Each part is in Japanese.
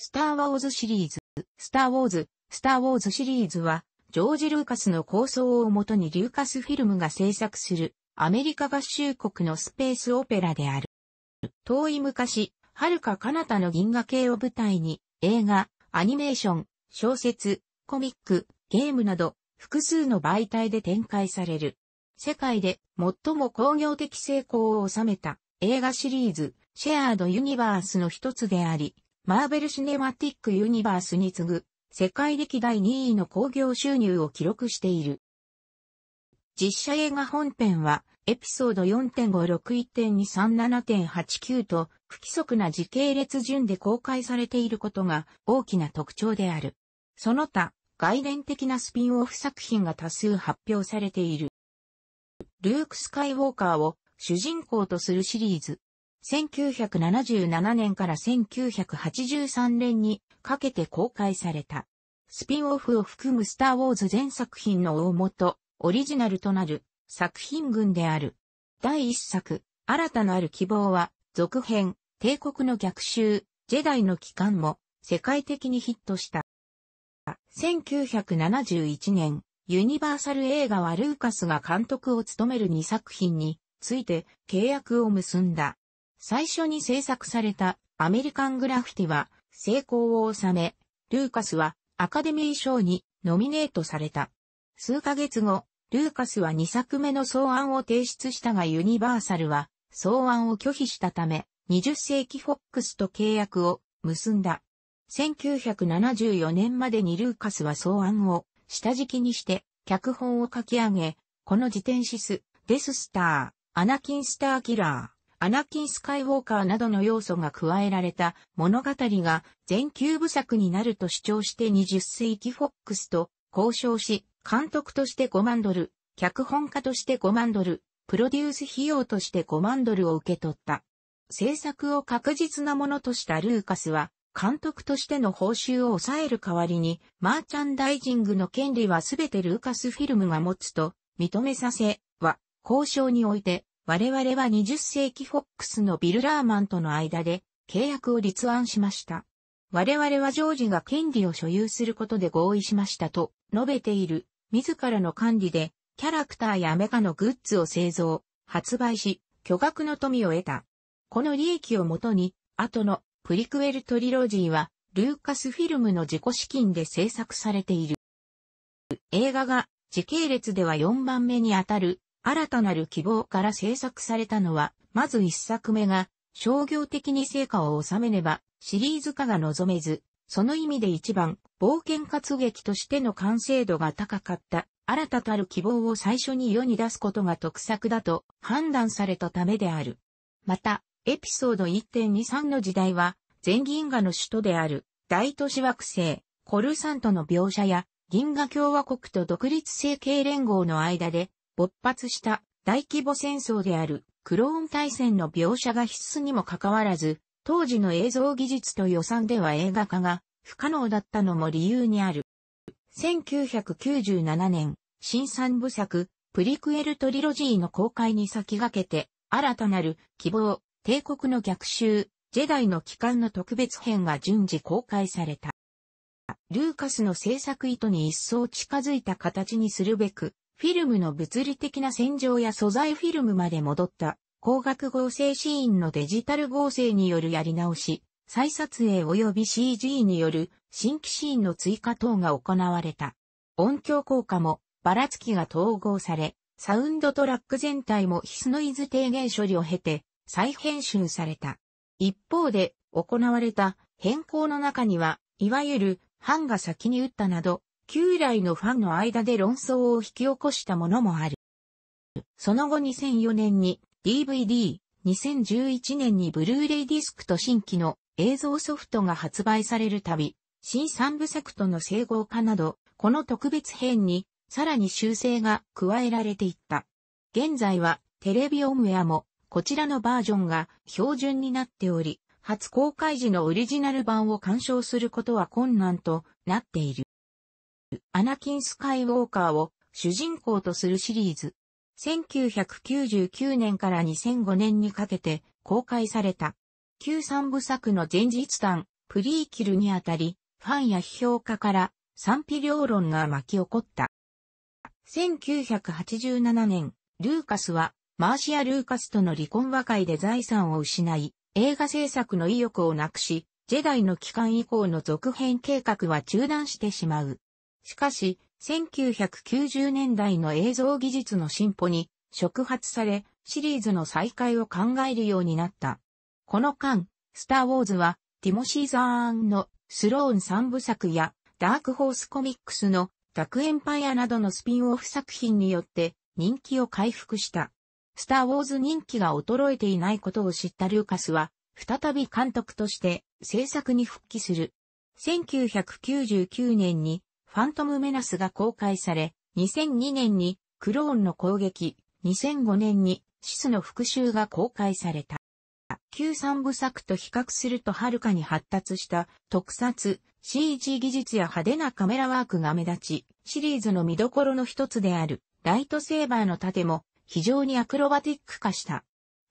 スター・ウォーズシリーズ、スター・ウォーズ、スター・ウォーズシリーズは、ジョージ・ルーカスの構想をもとにリューカスフィルムが制作する、アメリカ合衆国のスペースオペラである。遠い昔、遥か彼方の銀河系を舞台に、映画、アニメーション、小説、コミック、ゲームなど、複数の媒体で展開される。世界で最も工業的成功を収めた映画シリーズ、シェアード・ユニバースの一つであり、マーベル・シネマティック・ユニバースに次ぐ、世界歴代2位の興行収入を記録している。実写映画本編は、エピソード4.561.237.89と不規則な時系列順で公開されていることが大きな特徴である。その他、概念的なスピンオフ作品が多数発表されている。ルーク・スカイウォーカーを主人公とするシリーズ、1977年から1983年にかけて公開された。スピンオフを含むスターウォーズ全作品の大元、オリジナルとなる作品群である。第1作、新たなる希望は、続編、帝国の逆襲、ジェダイの帰還も、世界的にヒットした。1971年、ユニバーサル映画はルーカスが監督を務める2作品について契約を結んだ。最初に制作されたアメリカングラフィティは成功を収め、ルーカスはアカデミー賞にノミネートされた。数ヶ月後、ルーカスは2作目の草案を提出したがユニバーサルは草案を拒否したため、20世紀フォックスと契約を結んだ。1974年までにルーカスは草案を下敷きにして脚本を書き上げ、この時点シス、デススター、アナキンスターキラー、アナキン・スカイウォーカーなどの要素が加えられた物語が全球部作になると主張して20世紀フォックスと交渉し、監督として5万ドル、脚本家として5万ドル、プロデュース費用として5万ドルを受け取った。制作を確実なものとしたルーカスは、監督としての報酬を抑える代わりに、マーチャンダイジングの権利はすべてルーカスフィルムが持つと認めさせ、は、交渉において、我々は20世紀フォックスのビル・ラーマンとの間で契約を立案しました。我々はジョージが権利を所有することで合意しましたと述べている自らの管理でキャラクターやメカのグッズを製造、発売し巨額の富を得た。この利益をもとに後のプリクエルトリロジーはルーカスフィルムの自己資金で制作されている。映画が時系列では4番目にあたる新たなる希望から制作されたのは、まず一作目が、商業的に成果を収めねば、シリーズ化が望めず、その意味で一番、冒険活劇としての完成度が高かった、新たたる希望を最初に世に出すことが得策だと判断されたためである。また、エピソード1.23の時代は、全銀河の首都である、大都市惑星、コルサントの描写や、銀河共和国と独立政経連合の間で、勃発した大規模戦争であるクローン大戦の描写が必須にもかかわらず、当時の映像技術と予算では映画化が不可能だったのも理由にある。1997年、新三部作、プリクエルトリロジーの公開に先駆けて、新たなる希望、帝国の逆襲、ジェダイの帰還の特別編が順次公開された。ルーカスの制作意図に一層近づいた形にするべく、フィルムの物理的な洗浄や素材フィルムまで戻った、光学合成シーンのデジタル合成によるやり直し、再撮影及び CG による新規シーンの追加等が行われた。音響効果もばらつきが統合され、サウンドトラック全体もヒスノイズ低減処理を経て再編集された。一方で行われた変更の中には、いわゆるハンが先に打ったなど、旧来のファンの間で論争を引き起こしたものもある。その後2004年に DVD、2011年にブルーレイディスクと新規の映像ソフトが発売されるたび、新三部作との整合化など、この特別編にさらに修正が加えられていった。現在はテレビオンェアもこちらのバージョンが標準になっており、初公開時のオリジナル版を鑑賞することは困難となっている。アナキン・スカイウォーカーを主人公とするシリーズ。1999年から2005年にかけて公開された。旧三部作の前日談、プリーキルにあたり、ファンや批評家から賛否両論が巻き起こった。1987年、ルーカスはマーシア・ルーカスとの離婚和解で財産を失い、映画制作の意欲をなくし、ジェダイの期間以降の続編計画は中断してしまう。しかし、1990年代の映像技術の進歩に触発され、シリーズの再開を考えるようになった。この間、スター・ウォーズは、ティモシー・ザーンのスローン三部作や、ダークホースコミックスのダクエンパイアなどのスピンオフ作品によって人気を回復した。スター・ウォーズ人気が衰えていないことを知ったルーカスは、再び監督として制作に復帰する。1999年にファントムメナスが公開され、2002年にクローンの攻撃、2005年にシスの復讐が公開された。旧三部作と比較するとはるかに発達した特撮、CG 技術や派手なカメラワークが目立ち、シリーズの見どころの一つであるライトセーバーの盾も非常にアクロバティック化した。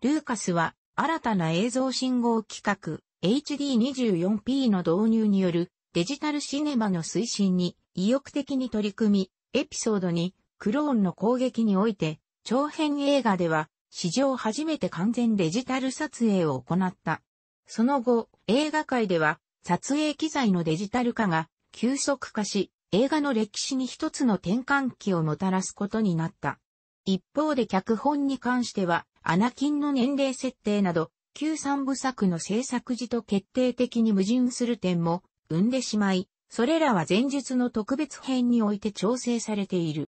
ルーカスは新たな映像信号規格 HD24P の導入によるデジタルシネマの推進に意欲的に取り組み、エピソード2、クローンの攻撃において、長編映画では、史上初めて完全デジタル撮影を行った。その後、映画界では、撮影機材のデジタル化が急速化し、映画の歴史に一つの転換期をもたらすことになった。一方で脚本に関しては、アナキンの年齢設定など、旧三部作の制作時と決定的に矛盾する点も生んでしまい、それらは前述の特別編において調整されている。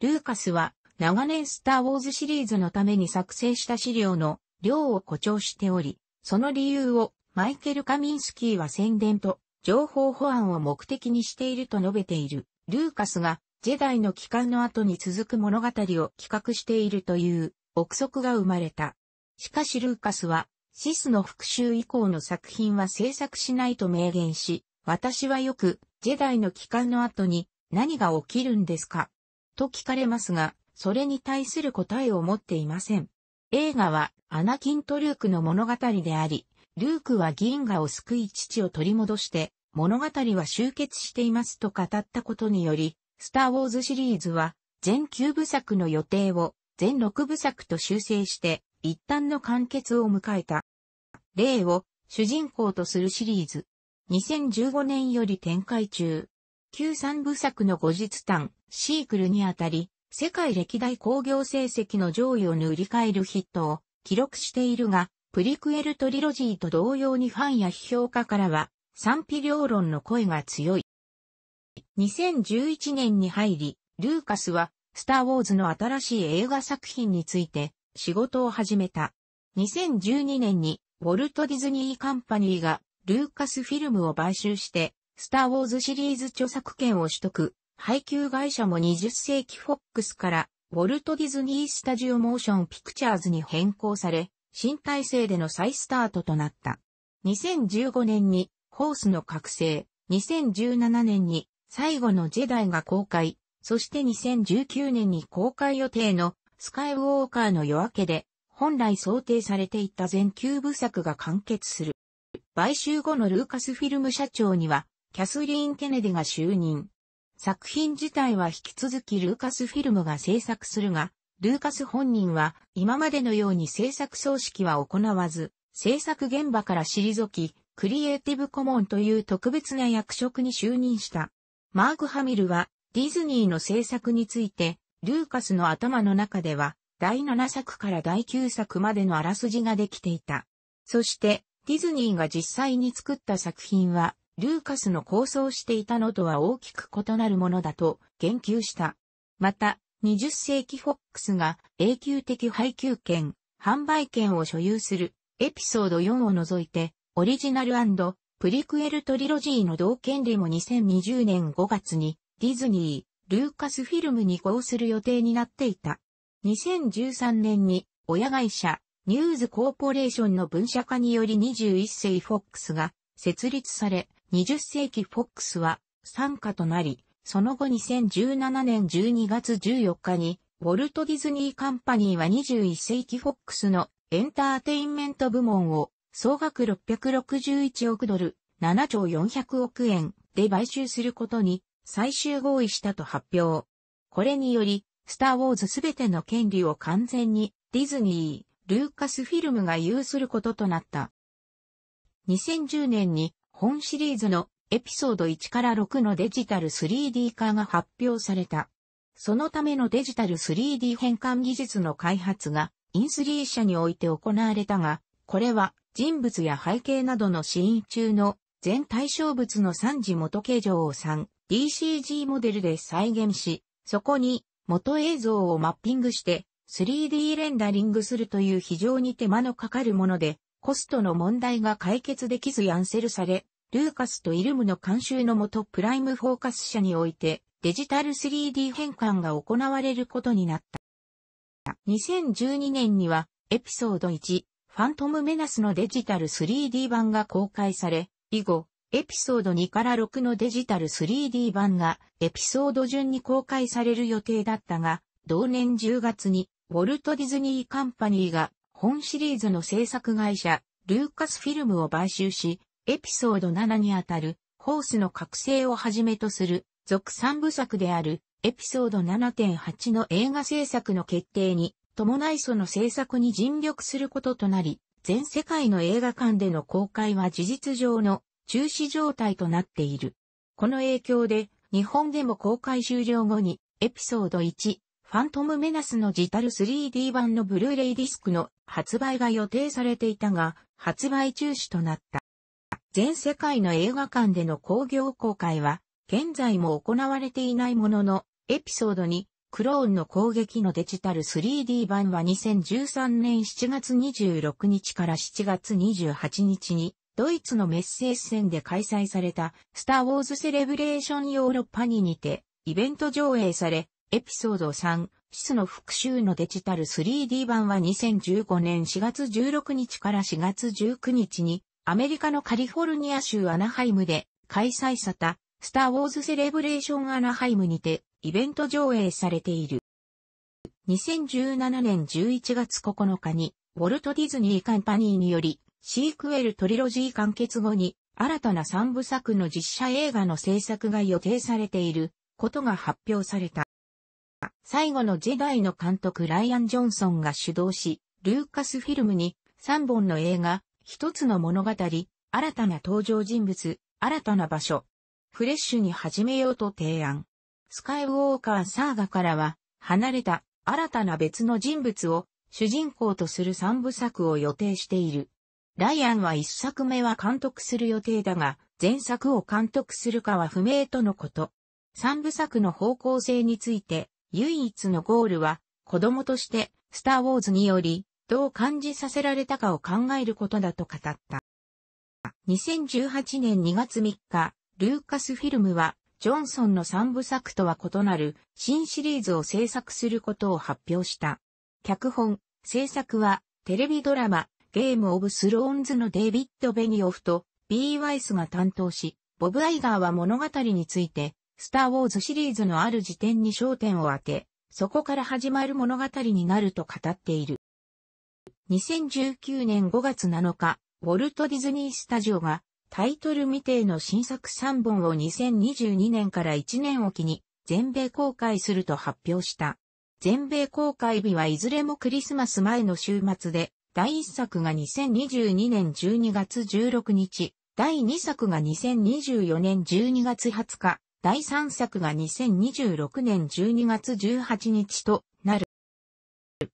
ルーカスは長年スター・ウォーズシリーズのために作成した資料の量を誇張しており、その理由をマイケル・カミンスキーは宣伝と情報保安を目的にしていると述べている。ルーカスがジェダイの帰還の後に続く物語を企画しているという憶測が生まれた。しかしルーカスはシスの復讐以降の作品は制作しないと明言し、私はよく、ジェダイの帰還の後に何が起きるんですかと聞かれますが、それに対する答えを持っていません。映画はアナキンとルークの物語であり、ルークは銀河を救い父を取り戻して、物語は終結していますと語ったことにより、スターウォーズシリーズは全9部作の予定を全6部作と修正して一旦の完結を迎えた。例を主人公とするシリーズ、2015年より展開中。旧三部作の後日談、シークルにあたり、世界歴代興行成績の上位を塗り替えるヒットを記録しているが、プリクエルトリロジーと同様にファンや批評家からは賛否両論の声が強い。2011年に入り、ルーカスはスター・ウォーズの新しい映画作品について仕事を始めた。2012年にウォルト・ディズニー・カンパニーがルーカスフィルムを買収して、スター・ウォーズシリーズ著作権を取得、配給会社も20世紀フォックスから、ウォルト・ディズニー・スタジオ・モーション・ピクチャーズに変更され、新体制での再スタートとなった。2015年に、ホースの覚醒、2017年に、最後のジェダイが公開、そして2019年に公開予定の、スカイウォーカーの夜明けで、本来想定されていた全9部作が完結する。買収後のルーカスフィルム社長には、キャスリーン・ケネディが就任。作品自体は引き続きルーカスフィルムが制作するが、ルーカス本人は今までのように制作葬式は行わず、制作現場から退き、クリエイティブコモンという特別な役職に就任した。マーク・ハミルはディズニーの制作について、ルーカスの頭の中では第7作から第9作までのあらすじができていた。そしてディズニーが実際に作った作品は、ルーカスの構想していたのとは大きく異なるものだと言及した。また、20世紀フォックスが永久的配給権、販売権を所有するエピソード4を除いて、オリジナルプリクエルトリロジーの同権利も2020年5月にディズニー、ルーカスフィルムに移行する予定になっていた。2013年に親会社ニューズコーポレーションの分社化により21世紀フォックスが設立され、20世紀フォックスは参加となり、その後2017年12月14日に、ウォルト・ディズニー・カンパニーは21世紀フォックスのエンターテインメント部門を総額661億ドル、7兆400億円で買収することに最終合意したと発表。これにより、スター・ウォーズすべての権利を完全にディズニー、ルーカスフィルムが有することとなった。2010年に本シリーズのエピソード1から6のデジタル 3D 化が発表された。そのためのデジタル 3D 変換技術の開発がインスリー社において行われたが、これは人物や背景などのシーン中の全対象物の3次元形状を 3DCG モデルで再現し、そこに元映像をマッピングして 3D レンダリングするという非常に手間のかかるもので、コストの問題が解決できずヤンセルされ、ルーカスとイルムの監修のもとプライムフォーカス社においてデジタル 3D 変換が行われることになった。2012年にはエピソード1、ファントムメナスのデジタル 3D 版が公開され、以後、エピソード2から6のデジタル 3D 版がエピソード順に公開される予定だったが、同年10月にウォルト・ディズニー・カンパニーが本シリーズの制作会社、ルーカスフィルムを買収し、エピソード7にあたるホースの覚醒をはじめとする続3部作であるエピソード7.8の映画制作の決定に伴いその制作に尽力することとなり、全世界の映画館での公開は事実上の中止状態となっている。この影響で日本でも公開終了後にエピソード1、ファントムメナスのジタル 3D 版のブルーレイディスクの発売が予定されていたが、発売中止となった。全世界の映画館での興行公開は、現在も行われていないものの、エピソードに、クローンの攻撃のデジタル 3D 版は2013年7月26日から7月28日に、ドイツのメッセージ戦で開催された、スター・ウォーズ・セレブレーション・ヨーロッパににて、イベント上映され、エピソード3、シスの復讐のデジタル 3D 版は2015年4月16日から4月19日に、アメリカのカリフォルニア州アナハイムで開催された、スター・ウォーズ・セレブレーション・アナハイムにて、イベント上映されている。2017年11月9日に、ウォルト・ディズニー・カンパニーにより、シークエルトリロジー完結後に、新たな三部作の実写映画の制作が予定されていることが発表された。最後のジェダイの監督ライアン・ジョンソンが主導し、ルーカスフィルムに3本の映画、一つの物語、新たな登場人物、新たな場所、フレッシュに始めようと提案。スカイウォーカーサーガからは、離れた新たな別の人物を主人公とする3部作を予定している。ライアンは1作目は監督する予定だが、前作を監督するかは不明とのこと。3部作の方向性について、唯一のゴールは、子供として、スター・ウォーズにより、どう感じさせられたかを考えることだと語った。2018年2月3日、ルーカスフィルムは、ジョンソンの三部作とは異なる新シリーズを制作することを発表した。脚本、制作は、テレビドラマ、ゲーム・オブ・スローンズのデイビッド・ベニオフと B・ ワイスが担当し、ボブ・アイガーは物語についてスター・ウォーズシリーズのある時点に焦点を当て、そこから始まる物語になると語っている。2019年5月7日、ウォルト・ディズニー・スタジオがタイトル未定の新作3本を2022年から1年おきに全米公開すると発表した。全米公開日はいずれもクリスマス前の週末で、第1作が2022年12月16日、第2作が2024年12月20日、第3作が2026年12月18日となる。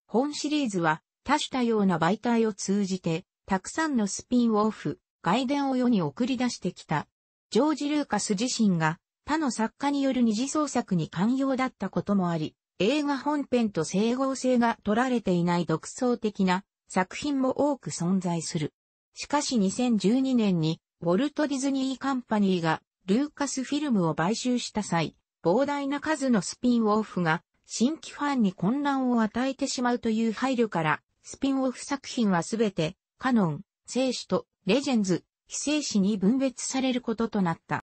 本シリーズは多種多様な媒体を通じて、たくさんのスピンオフ、外伝を世に送り出してきた。ジョージ・ルーカス自身が他の作家による二次創作に寛容だったこともあり、映画本編と整合性が取られていない独創的な作品も多く存在する。しかし2012年にウォルト・ディズニー・カンパニーがルーカスフィルムを買収した際、膨大な数のスピンオフが新規ファンに混乱を与えてしまうという配慮から、スピンオフ作品はすべて、カノン、聖史とレジェンズ、非聖史に分別されることとなった。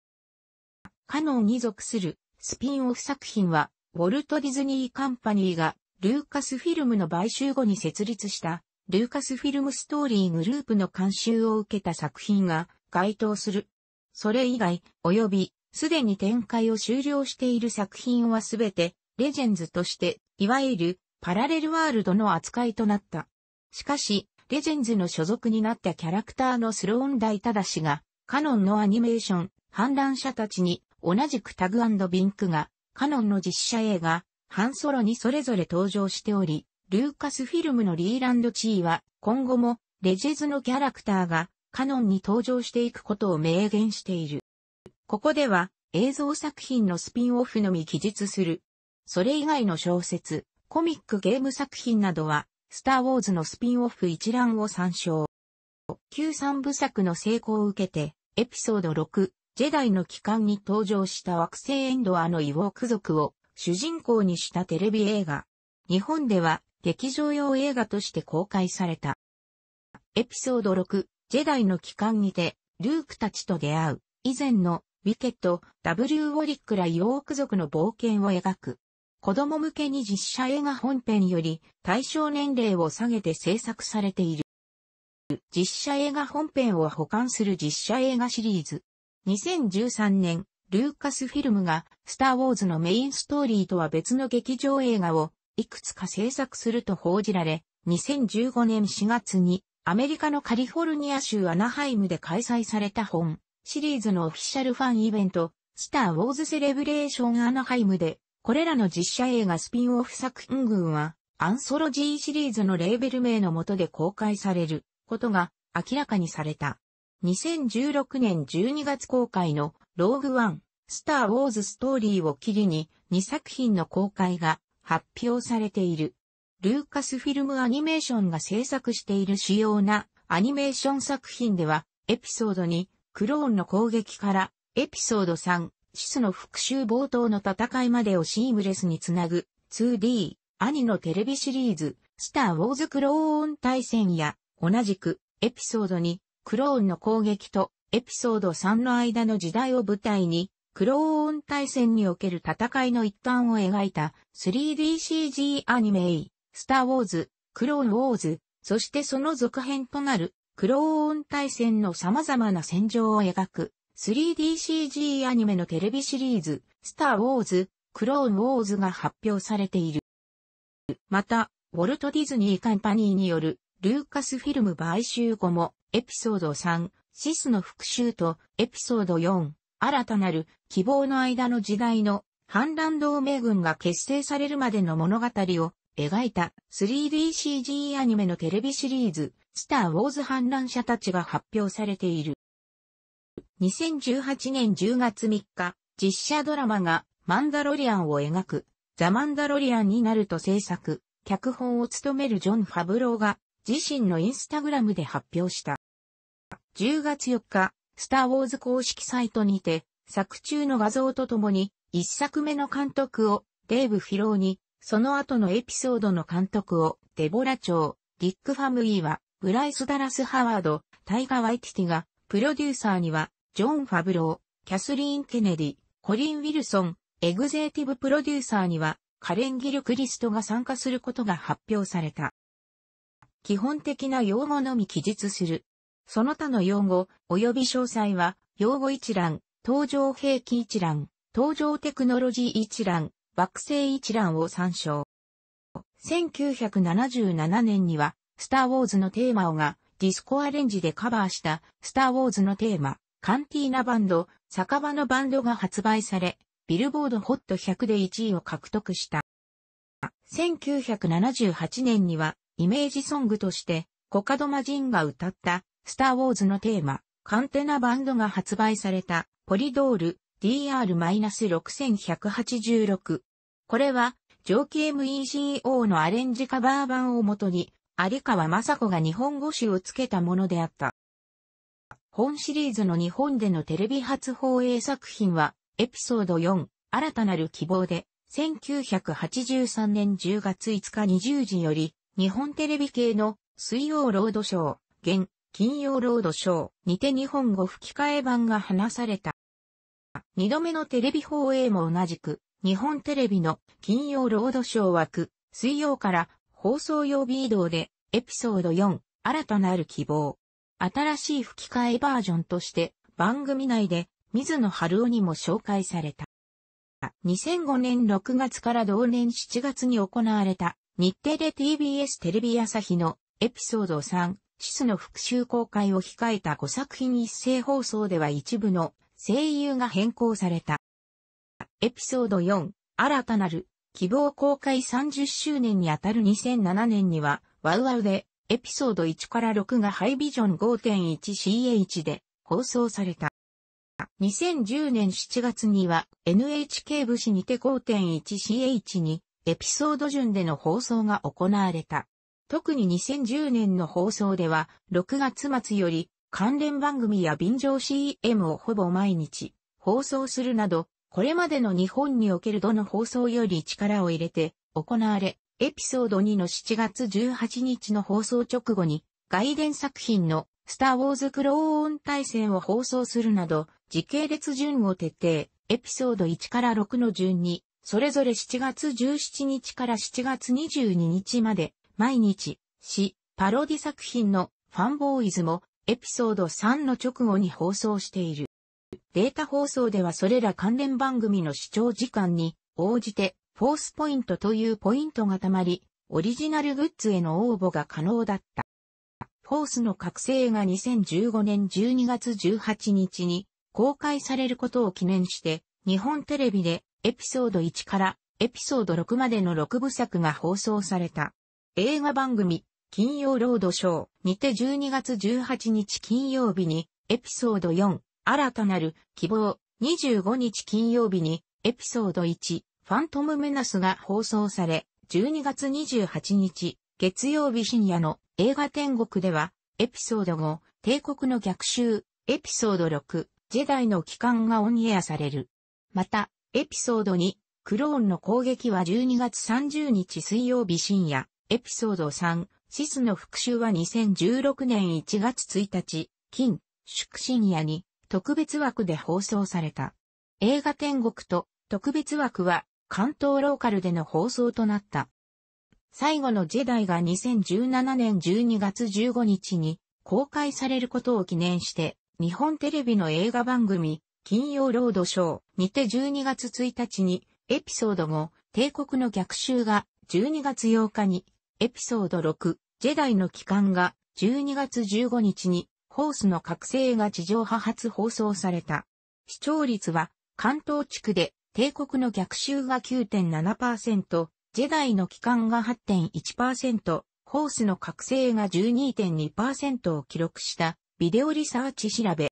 カノンに属するスピンオフ作品は、ウォルト・ディズニー・カンパニーがルーカスフィルムの買収後に設立したルーカスフィルムストーリーグループの監修を受けた作品が該当するそれ以外、及び、すでに展開を終了している作品はすべて、レジェンズとして、いわゆる、パラレルワールドの扱いとなった。しかし、レジェンズの所属になったキャラクターのスローン大ダシが、カノンのアニメーション、反乱者たちに、同じくタグビンクが、カノンの実写映画、ハンソロにそれぞれ登場しており、ルーカスフィルムのリーランド地位は、今後も、レジェンズのキャラクターが、カノンに登場していくことを明言している。ここでは映像作品のスピンオフのみ記述する。それ以外の小説、コミックゲーム作品などは、スターウォーズのスピンオフ一覧を参照。旧三部作の成功を受けて、エピソード6、ジェダイの帰還に登場した惑星エンドアのイウォーク族を主人公にしたテレビ映画。日本では劇場用映画として公開された。エピソード6、ジェダイの帰還にて、ルークたちと出会う、以前の、ウィケット、W ウォリックらヨーク族の冒険を描く。子供向けに実写映画本編より対象年齢を下げて制作されている。実写映画本編を保管する実写映画シリーズ。2013年、ルーカスフィルムが、スター・ウォーズのメインストーリーとは別の劇場映画を、いくつか制作すると報じられ、2015年4月に、アメリカのカリフォルニア州アナハイムで開催された本、シリーズのオフィシャルファンイベント、スター・ウォーズ・セレブレーション・アナハイムで、これらの実写映画スピンオフ作品群は、アンソロジーシリーズのレーベル名の下で公開されることが明らかにされた。2016年12月公開のローグワン、スター・ウォーズ・ストーリーを切りに2作品の公開が発表されている。ルーカスフィルムアニメーションが制作している主要なアニメーション作品では、エピソード2、クローンの攻撃から、エピソード3、シスの復讐冒頭の戦いまでをシームレスにつなぐ 2D、兄のテレビシリーズ、スター・ウォーズ・クローン対戦や、同じく、エピソード2、クローンの攻撃と、エピソード3の間の時代を舞台に、クローン対戦における戦いの一端を描いた 3DCG アニメスター・ウォーズ、クローン・ウォーズ、そしてその続編となる、クローン対戦の様々な戦場を描く、3DCG アニメのテレビシリーズ、スター・ウォーズ、クローン・ウォーズが発表されている。また、ウォルト・ディズニー・カンパニーによる、ルーカスフィルム買収後も、エピソード3、シスの復讐と、エピソード4、新たなる、希望の間の時代の、反乱同盟軍が結成されるまでの物語を、描いた 3DCG アニメのテレビシリーズ、スター・ウォーズ反乱者たちが発表されている。2018年10月3日、実写ドラマがマンダロリアンを描く、ザ・マンダロリアンになると制作、脚本を務めるジョン・ファブローが自身のインスタグラムで発表した。10月4日、スター・ウォーズ公式サイトにて、作中の画像とともに、一作目の監督をデーブ・フィローにその後のエピソードの監督をデボラ・長、ディック・ファムイーは、ブライス・ダラス・ハワード、タイガ・ワイティティが、プロデューサーには、ジョン・ファブロー、キャスリーン・ケネディ、コリン・ウィルソン、エグゼーティブプロデューサーには、カレン・ギル・クリストが参加することが発表された。基本的な用語のみ記述する。その他の用語、及び詳細は、用語一覧、登場兵器一覧、登場テクノロジー一覧、惑星一覧を参照。1977年には、スター・ウォーズのテーマをが、ディスコアレンジでカバーした、スター・ウォーズのテーマ、カンティーナバンド、酒場のバンドが発売され、ビルボードホット100で1位を獲得した。1978年には、イメージソングとして、コカドマジンが歌った、スター・ウォーズのテーマ、カンテナバンドが発売された、ポリドール、DR-6186。これは、上級 MECO のアレンジカバー版をもとに、有川雅子が日本語集をつけたものであった。本シリーズの日本でのテレビ初放映作品は、エピソード4、新たなる希望で、1983年10月5日20時より、日本テレビ系の水曜ロードショー、現、金曜ロードショーにて日本語吹き替え版が話された。二度目のテレビ放映も同じく、日本テレビの金曜ロードショー枠、水曜から放送曜日移動で、エピソード4、新たなる希望。新しい吹き替えバージョンとして、番組内で、水野春夫にも紹介された。2005年6月から同年7月に行われた、日テレ TBS テレビ朝日のエピソード3、シスの復習公開を控えた5作品一斉放送では一部の声優が変更された。エピソード4、新たなる、希望公開30周年にあたる2007年には、ワウワウで、エピソード1から6がハイビジョン 5.1CH で放送された。2010年7月には NHK 武士にて 5.1CH にエピソード順での放送が行われた。特に2010年の放送では6月末より関連番組や便乗 CM をほぼ毎日放送するなど、これまでの日本におけるどの放送より力を入れて行われ、エピソード2の7月18日の放送直後に、外伝作品のスター・ウォーズ・クローン対戦を放送するなど、時系列順を徹底、エピソード1から6の順に、それぞれ7月17日から7月22日まで、毎日、し、パロディ作品のファンボーイズも、エピソード3の直後に放送している。データ放送ではそれら関連番組の視聴時間に応じてフォースポイントというポイントがたまり、オリジナルグッズへの応募が可能だった。フォースの覚醒が2015年12月18日に公開されることを記念して、日本テレビでエピソード1からエピソード6までの6部作が放送された。映画番組、金曜ロードショーにて12月18日金曜日にエピソード4新たなる希望25日金曜日にエピソード1ファントムメナスが放送され12月28日月曜日深夜の映画天国ではエピソード5帝国の逆襲エピソード6ジェダイの帰還がオンエアされる。また、エピソード2、クローンの攻撃は12月30日水曜日深夜、エピソード3、シスの復讐は2016年1月1日、金、祝深夜に特別枠で放送された。映画天国と特別枠は関東ローカルでの放送となった。最後のジェダイが2017年12月15日に公開されることを記念して、日本テレビの映画番組、金曜ロードショーにて12月1日にエピソード5、帝国の逆襲が12月8日にエピソード6、ジェダイの帰還が12月15日にホースの覚醒が地上波発放送された。視聴率は関東地区で帝国の逆襲が9.7%、ジェダイの帰還が8.1%、ホースの覚醒が12.2%を記録したビデオリサーチ調べ。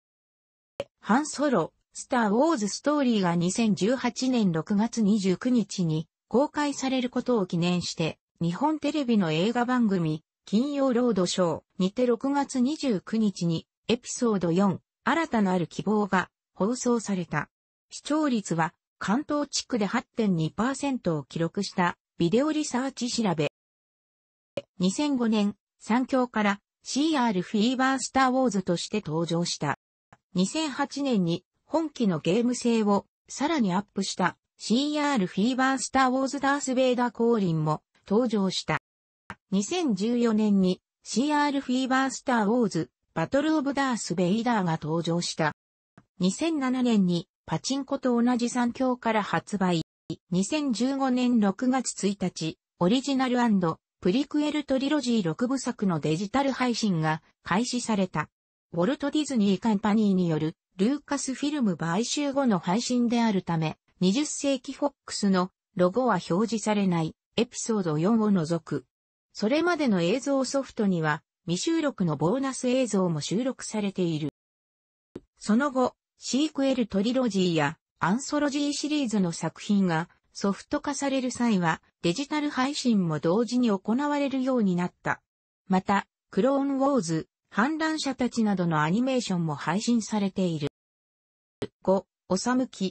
ハンソロ、スター・ウォーズ・ストーリーが2018年6月29日に公開されることを記念して、日本テレビの映画番組、金曜ロードショーにて6月29日にエピソード4、新たなる希望が放送された。視聴率は関東地区で8.2%を記録したビデオリサーチ調べ。2005年、三強から CR フィーバースターウォーズとして登場した。2008年に本機のゲーム性をさらにアップした CR フィーバースターウォーズダースベイダー降臨も登場した。2014年に CR フィーバースターウォーズバトルオブダース・ベイダーが登場した。2007年にパチンコと同じ産業から発売。2015年6月1日、オリジナルプリクエルトリロジー6部作のデジタル配信が開始された。ウォルト・ディズニー・カンパニーによるルーカスフィルム買収後の配信であるため、20世紀フォックスのロゴは表示されない。エピソード4を除く。それまでの映像ソフトには、未収録のボーナス映像も収録されている。その後、シークエルトリロジーやアンソロジーシリーズの作品がソフト化される際はデジタル配信も同時に行われるようになった。また、クローンウォーズ、反乱者たちなどのアニメーションも配信されている。5、おさむき。